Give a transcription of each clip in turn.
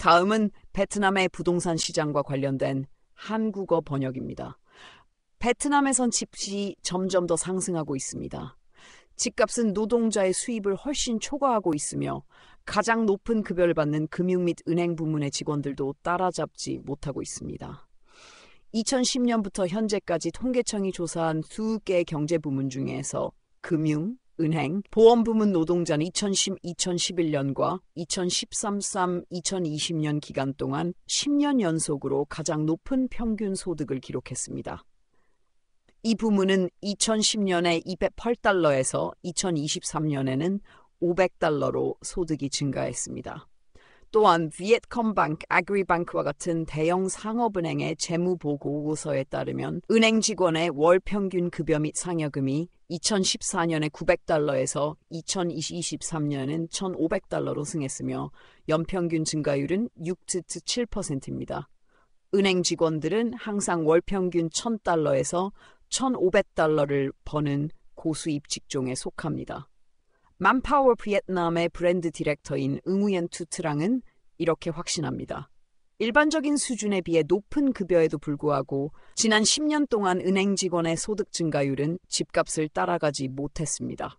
다음은 베트남의 부동산 시장과 관련된 한국어 번역입니다. 베트남에선 집시 점점 더 상승하고 있습니다. 집값은 노동자의 수입을 훨씬 초과하고 있으며 가장 높은 급여를 받는 금융 및 은행 부문의 직원들도 따라잡지 못하고 있습니다. 2010년부터 현재까지 통계청이 조사한 수개 경제 부문 중에서 금융, 은행, 보험부문 노동자는 2010-2011년과 2013-2020년 기간 동안 10년 연속으로 가장 높은 평균 소득을 기록했습니다. 이 부문은 2010년에 208달러에서 2023년에는 500달러로 소득이 증가했습니다. 또한 비엣컴 b a 아그리뱅크와 같은 대형 상업은행의 재무보고서에 따르면 은행 직원의 월 평균 급여 및 상여금이 2014년에 900달러에서 2023년은 1,500달러로 승했으며 연평균 증가율은 6.7%입니다. 은행 직원들은 항상 월평균 1,000달러에서 1,500달러를 버는 고수입 직종에 속합니다. 맘파워 비엔남의 브랜드 디렉터인 응우옌 투트랑은 이렇게 확신합니다. 일반적인 수준에 비해 높은 급여에도 불구하고 지난 10년 동안 은행 직원의 소득 증가율은 집값을 따라가지 못했습니다.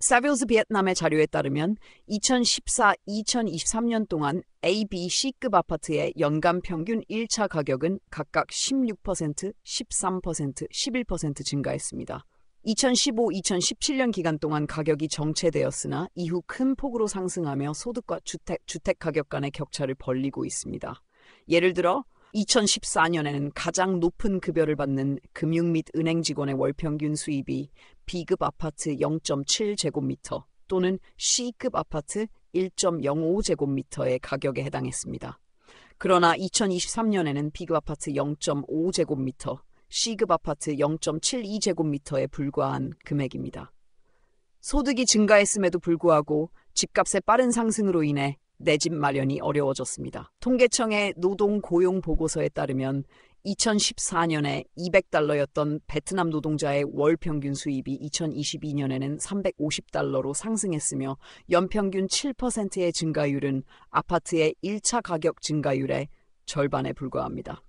사빌스 비엔남의 자료에 따르면 2014-2023년 동안 A, B, C급 아파트의 연간 평균 1차 가격은 각각 16%, 13%, 11% 증가했습니다. 2015-2017년 기간 동안 가격이 정체되었으나 이후 큰 폭으로 상승하며 소득과 주택, 주택 가격 간의 격차를 벌리고 있습니다. 예를 들어 2014년에는 가장 높은 급여를 받는 금융 및 은행 직원의 월평균 수입이 B급 아파트 0.7제곱미터 또는 C급 아파트 1.05제곱미터의 가격에 해당했습니다. 그러나 2023년에는 B급 아파트 0.5제곱미터 C급 아파트 0.72제곱미터에 불과한 금액입니다. 소득이 증가했음에도 불구하고 집값의 빠른 상승으로 인해 내집 마련이 어려워졌습니다. 통계청의 노동 고용 보고서에 따르면 2014년에 200달러였던 베트남 노동자의 월 평균 수입이 2022년에는 350달러로 상승했으며 연평균 7%의 증가율은 아파트의 1차 가격 증가율의 절반에 불과합니다.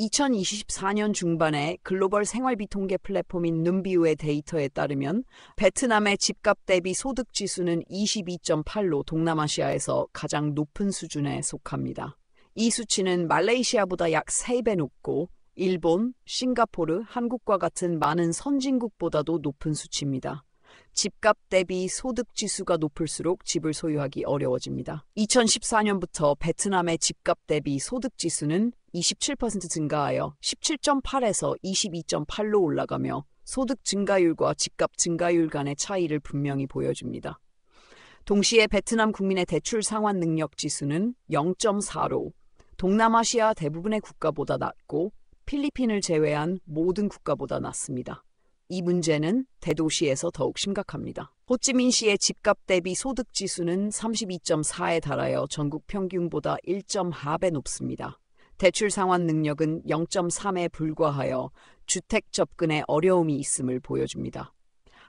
2024년 중반에 글로벌 생활비 통계 플랫폼인 눈비우의 데이터에 따르면 베트남의 집값 대비 소득 지수는 22.8로 동남아시아에서 가장 높은 수준에 속합니다. 이 수치는 말레이시아보다 약 3배 높고 일본, 싱가포르, 한국과 같은 많은 선진국보다도 높은 수치입니다. 집값 대비 소득 지수가 높을수록 집을 소유하기 어려워집니다. 2014년부터 베트남의 집값 대비 소득 지수는 27% 증가하여 17.8에서 22.8로 올라가며 소득 증가율과 집값 증가율 간의 차이를 분명히 보여줍니다. 동시에 베트남 국민의 대출 상환 능력 지수는 0.4로 동남아시아 대부분의 국가보다 낮고 필리핀을 제외한 모든 국가보다 낮습니다. 이 문제는 대도시에서 더욱 심각합니다. 호찌민시의 집값 대비 소득 지수는 32.4에 달하여 전국 평균보다 1.4배 높습니다. 대출 상환 능력은 0.3에 불과하여 주택 접근에 어려움이 있음을 보여줍니다.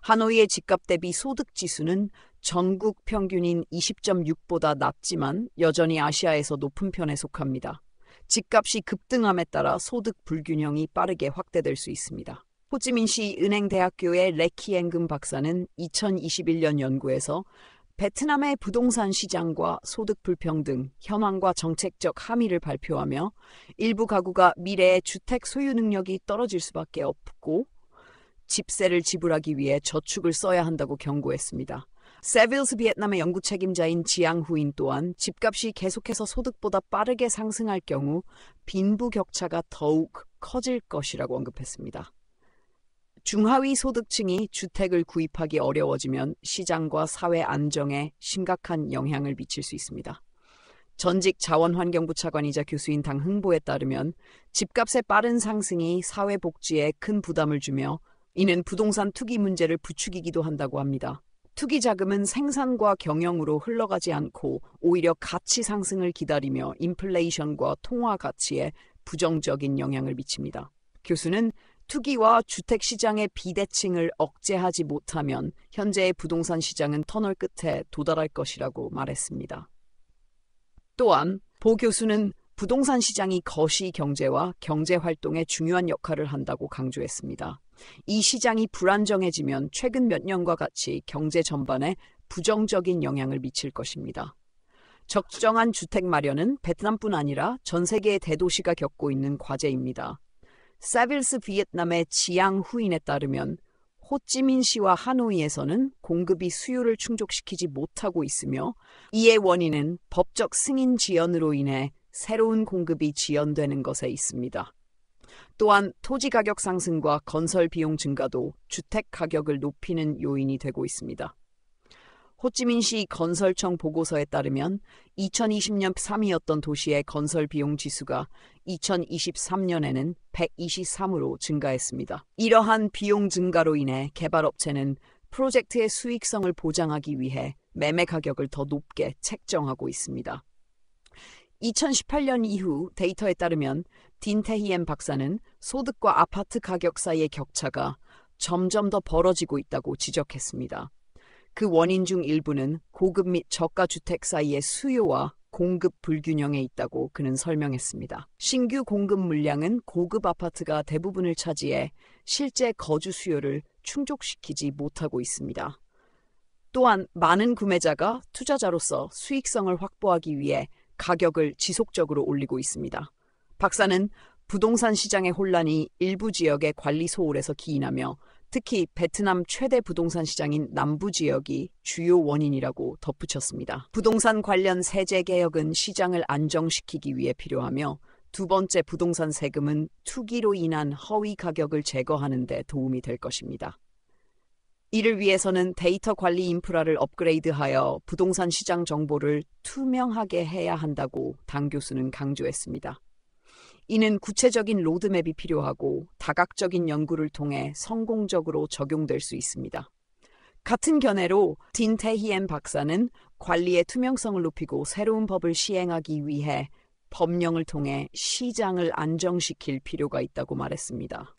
하노이의 집값 대비 소득 지수는 전국 평균인 20.6보다 낮지만 여전히 아시아에서 높은 편에 속합니다. 집값이 급등함에 따라 소득 불균형이 빠르게 확대될 수 있습니다. 호찌민시 은행대학교의 레키앵금 박사는 2021년 연구에서 베트남의 부동산 시장과 소득 불평등, 현황과 정책적 함의를 발표하며 일부 가구가 미래의 주택 소유 능력이 떨어질 수밖에 없고 집세를 지불하기 위해 저축을 써야 한다고 경고했습니다. 세빌스 비엔남의 연구 책임자인 지양 후인 또한 집값이 계속해서 소득보다 빠르게 상승할 경우 빈부 격차가 더욱 커질 것이라고 언급했습니다. 중하위 소득층이 주택을 구입하기 어려워지면 시장과 사회 안정에 심각한 영향을 미칠 수 있습니다. 전직 자원환경부 차관이자 교수인 당 흥보에 따르면 집값의 빠른 상승이 사회 복지에 큰 부담을 주며 이는 부동산 투기 문제를 부추기기도 한다고 합니다. 투기 자금은 생산과 경영으로 흘러가지 않고 오히려 가치 상승을 기다리며 인플레이션과 통화 가치에 부정적인 영향을 미칩니다. 교수는 투기와 주택 시장의 비대칭을 억제하지 못하면 현재의 부동산 시장은 터널 끝에 도달할 것이라고 말했습니다. 또한 보 교수는 부동산 시장이 거시 경제와 경제 활동에 중요한 역할을 한다고 강조했습니다. 이 시장이 불안정해지면 최근 몇 년과 같이 경제 전반에 부정적인 영향을 미칠 것입니다. 적정한 주택 마련은 베트남뿐 아니라 전 세계의 대도시가 겪고 있는 과제입니다. 사빌스 비엣남의 지양 후인에 따르면 호찌민시와 하노이에서는 공급이 수요를 충족시키지 못하고 있으며 이의 원인은 법적 승인 지연으로 인해 새로운 공급이 지연되는 것에 있습니다. 또한 토지 가격 상승과 건설 비용 증가도 주택 가격을 높이는 요인이 되고 있습니다. 호찌민시 건설청 보고서에 따르면 2020년 3위였던 도시의 건설 비용 지수가 2023년에는 123으로 증가했습니다. 이러한 비용 증가로 인해 개발업체는 프로젝트의 수익성을 보장하기 위해 매매 가격을 더 높게 책정하고 있습니다. 2018년 이후 데이터에 따르면 딘테히엠 박사는 소득과 아파트 가격 사이의 격차가 점점 더 벌어지고 있다고 지적했습니다. 그 원인 중 일부는 고급 및 저가 주택 사이의 수요와 공급 불균형에 있다고 그는 설명했습니다. 신규 공급 물량은 고급 아파트가 대부분을 차지해 실제 거주 수요를 충족시키지 못하고 있습니다. 또한 많은 구매자가 투자자로서 수익성을 확보하기 위해 가격을 지속적으로 올리고 있습니다. 박사는 부동산 시장의 혼란이 일부 지역의 관리 소홀에서 기인하며 특히 베트남 최대 부동산 시장인 남부 지역이 주요 원인이라고 덧붙였습니다. 부동산 관련 세제 개혁은 시장을 안정시키기 위해 필요하며 두 번째 부동산 세금은 투기로 인한 허위 가격을 제거하는 데 도움이 될 것입니다. 이를 위해서는 데이터 관리 인프라를 업그레이드하여 부동산 시장 정보를 투명하게 해야 한다고 당 교수는 강조했습니다. 이는 구체적인 로드맵이 필요하고 다각적인 연구를 통해 성공적으로 적용될 수 있습니다. 같은 견해로 딘 테히엔 박사는 관리의 투명성을 높이고 새로운 법을 시행하기 위해 법령을 통해 시장을 안정시킬 필요가 있다고 말했습니다.